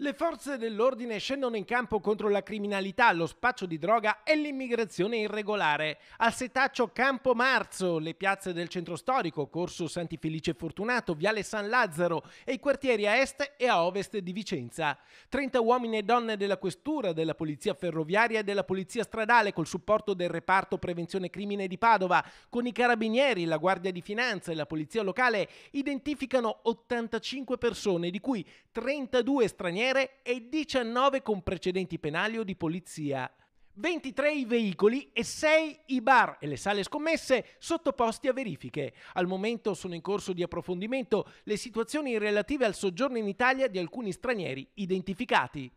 Le forze dell'ordine scendono in campo contro la criminalità, lo spaccio di droga e l'immigrazione irregolare. Al setaccio Campo Marzo, le piazze del centro storico, Corso Santi Felice Fortunato, Viale San Lazzaro e i quartieri a est e a ovest di Vicenza. 30 uomini e donne della questura, della polizia ferroviaria e della polizia stradale col supporto del reparto prevenzione crimine di Padova, con i carabinieri, la guardia di finanza e la polizia locale identificano 85 persone, di cui 32 stranieri straniere e 19 con precedenti penali o di polizia. 23 i veicoli e 6 i bar e le sale scommesse sottoposti a verifiche. Al momento sono in corso di approfondimento le situazioni relative al soggiorno in Italia di alcuni stranieri identificati.